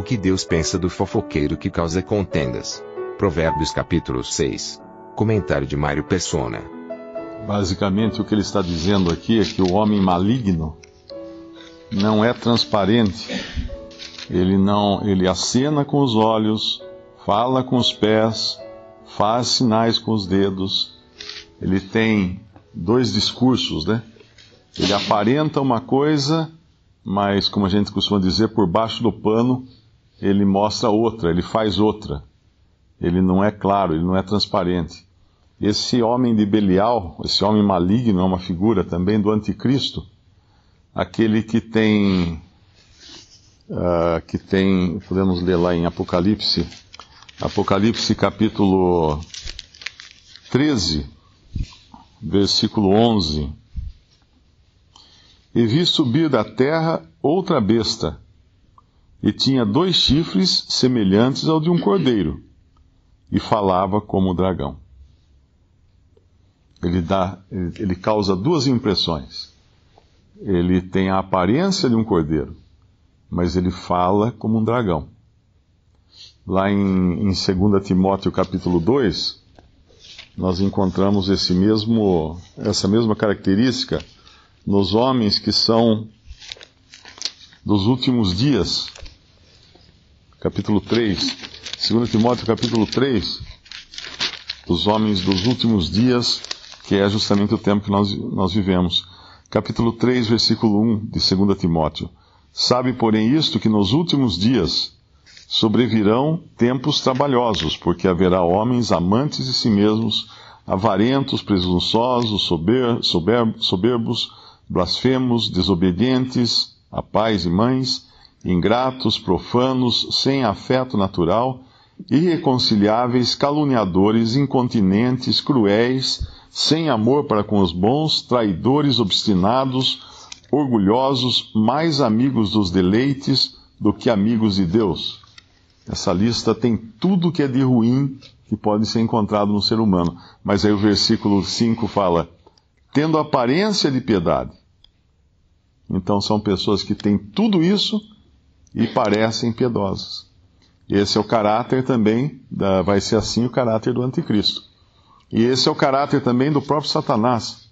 O que Deus pensa do fofoqueiro que causa contendas. Provérbios capítulo 6. Comentário de Mário Persona. Basicamente o que ele está dizendo aqui é que o homem maligno não é transparente. Ele não, ele acena com os olhos, fala com os pés, faz sinais com os dedos. Ele tem dois discursos, né? Ele aparenta uma coisa, mas como a gente costuma dizer, por baixo do pano, ele mostra outra, ele faz outra. Ele não é claro, ele não é transparente. Esse homem de Belial, esse homem maligno, é uma figura também do anticristo, aquele que tem. Uh, que tem. Podemos ler lá em Apocalipse, Apocalipse capítulo 13, versículo 11. E vi subir da terra outra besta e tinha dois chifres semelhantes ao de um cordeiro, e falava como o dragão. Ele, dá, ele causa duas impressões. Ele tem a aparência de um cordeiro, mas ele fala como um dragão. Lá em, em 2 Timóteo capítulo 2, nós encontramos esse mesmo, essa mesma característica nos homens que são dos últimos dias capítulo 3, 2 Timóteo capítulo 3, dos homens dos últimos dias, que é justamente o tempo que nós, nós vivemos. Capítulo 3, versículo 1 de 2 Timóteo. Sabe, porém, isto que nos últimos dias sobrevirão tempos trabalhosos, porque haverá homens amantes de si mesmos, avarentos, presunçosos, sober, sober, soberbos, blasfemos, desobedientes a pais e mães, ingratos, profanos, sem afeto natural, irreconciliáveis, caluniadores, incontinentes, cruéis, sem amor para com os bons, traidores, obstinados, orgulhosos, mais amigos dos deleites do que amigos de Deus. Essa lista tem tudo que é de ruim que pode ser encontrado no ser humano. Mas aí o versículo 5 fala: tendo aparência de piedade. Então são pessoas que têm tudo isso e parecem piedosos. Esse é o caráter também, da, vai ser assim o caráter do anticristo. E esse é o caráter também do próprio Satanás,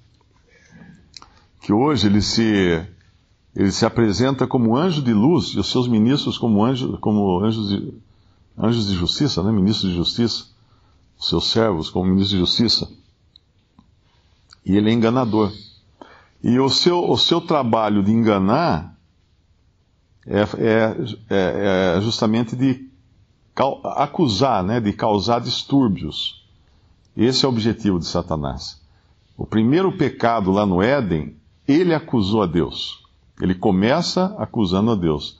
que hoje ele se, ele se apresenta como anjo de luz e os seus ministros como, anjo, como anjos, de, anjos de justiça, né? ministros de justiça, os seus servos como ministros de justiça. E ele é enganador. E o seu, o seu trabalho de enganar é, é, é, é justamente de acusar, né, de causar distúrbios. Esse é o objetivo de Satanás. O primeiro pecado lá no Éden, ele acusou a Deus. Ele começa acusando a Deus.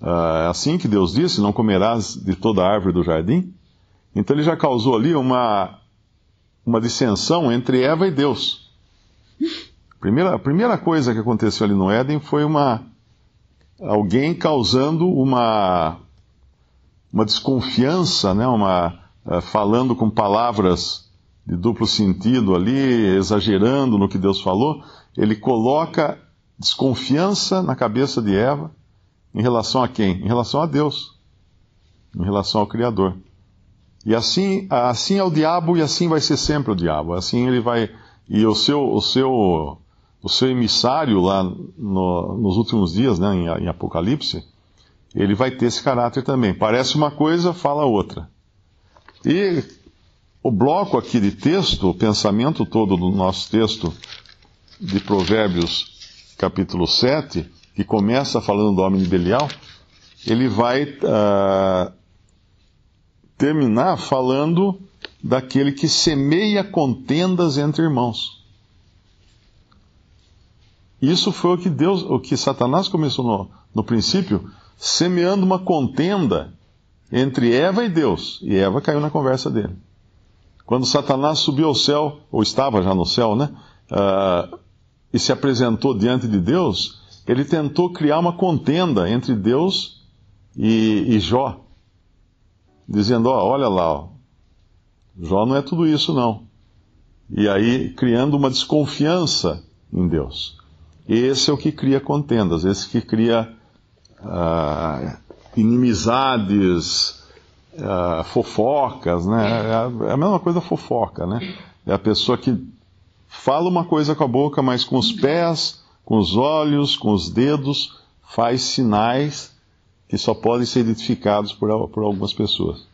Ah, é assim que Deus disse, não comerás de toda a árvore do jardim. Então ele já causou ali uma, uma dissensão entre Eva e Deus. Primeira, a primeira coisa que aconteceu ali no Éden foi uma, alguém causando uma, uma desconfiança, né? uma, eh, falando com palavras de duplo sentido ali, exagerando no que Deus falou, ele coloca desconfiança na cabeça de Eva em relação a quem? Em relação a Deus, em relação ao Criador. E assim, assim é o diabo e assim vai ser sempre o diabo. Assim ele vai e o seu o seu o seu emissário lá no, nos últimos dias, né, em, em, Apocalipse, ele vai ter esse caráter também. Parece uma coisa, fala outra. E o bloco aqui de texto, o pensamento todo do nosso texto de Provérbios, capítulo 7, que começa falando do homem de Belial, ele vai uh, terminar falando daquele que semeia contendas entre irmãos. Isso foi o que Deus, o que Satanás começou no, no princípio, semeando uma contenda entre Eva e Deus. E Eva caiu na conversa dele. Quando Satanás subiu ao céu, ou estava já no céu, né? Uh, e se apresentou diante de Deus, ele tentou criar uma contenda entre Deus e, e Jó, dizendo: ó, Olha lá, ó, Jó não é tudo isso, não. E aí criando uma desconfiança em Deus. Esse é o que cria contendas, esse que cria ah, inimizades, ah, fofocas, né? É. É, é a, mesma coisa fofoca, né? É a pessoa que fala uma coisa com a boca, mas com os pés, com os olhos, com os dedos, faz sinais que só podem ser identificados por, por algumas pessoas.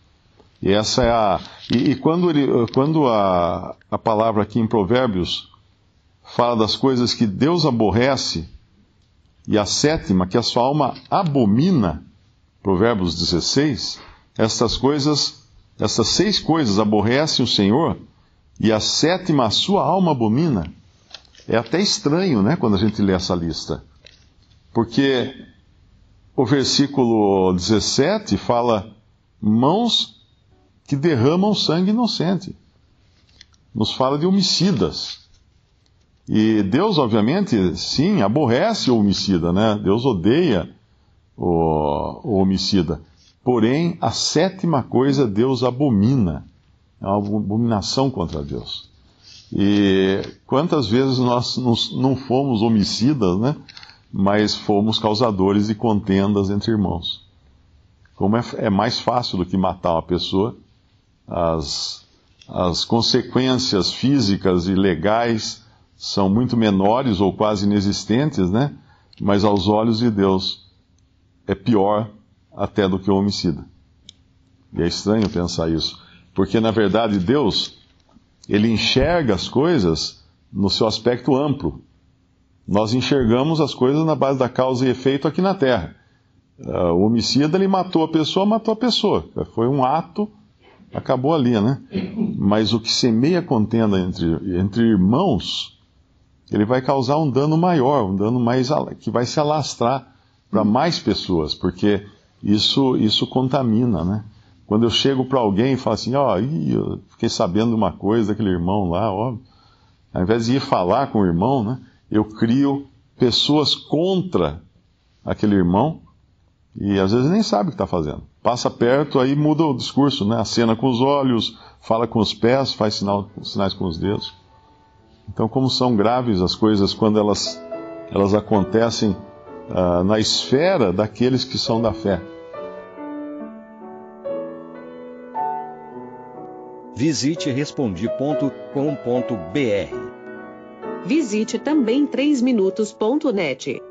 E essa é a. E, e quando, ele, quando a, a palavra aqui em Provérbios fala das coisas que Deus aborrece, e a sétima, que a sua alma abomina, Provérbios 16, estas coisas, estas seis coisas aborrecem o Senhor, e a sétima, a sua alma abomina. É até estranho, né, quando a gente lê essa lista. Porque o versículo 17 fala: mãos que derramam sangue inocente. Nos fala de homicidas. E Deus, obviamente, sim, aborrece o homicida, né? Deus odeia o, o homicida. Porém, a sétima coisa Deus abomina. É uma abominação contra Deus. E quantas vezes nós não fomos homicidas, né? Mas fomos causadores de contendas entre irmãos. Como é, é mais fácil do que matar uma pessoa, as, as consequências físicas e legais são muito menores ou quase inexistentes, né? Mas aos olhos de Deus é pior até do que o homicida. E é estranho pensar isso, porque na verdade Deus, ele enxerga as coisas no seu aspecto amplo. Nós enxergamos as coisas na base da causa e efeito aqui na Terra. Ah, o homicida, ele matou a pessoa, matou a pessoa. Foi um ato, acabou ali, né? Mas o que semeia contenda entre, entre irmãos ele vai causar um dano maior, um dano mais que vai se alastrar para uhum. mais pessoas, porque isso isso contamina, né? Quando eu chego para alguém e falo assim, ó, oh, eu fiquei sabendo uma coisa daquele irmão lá, ó, ao invés de ir falar com o irmão, né, eu crio pessoas contra aquele irmão e às vezes nem sabe o que está fazendo. Passa perto, aí muda o discurso, né? Acena com os olhos, fala com os pés, faz sinal, sinais com os dedos. Então, como são graves as coisas quando elas, elas acontecem ah, na esfera daqueles que são da fé. Visite respondi.com.br. Visite também 3minutos.net.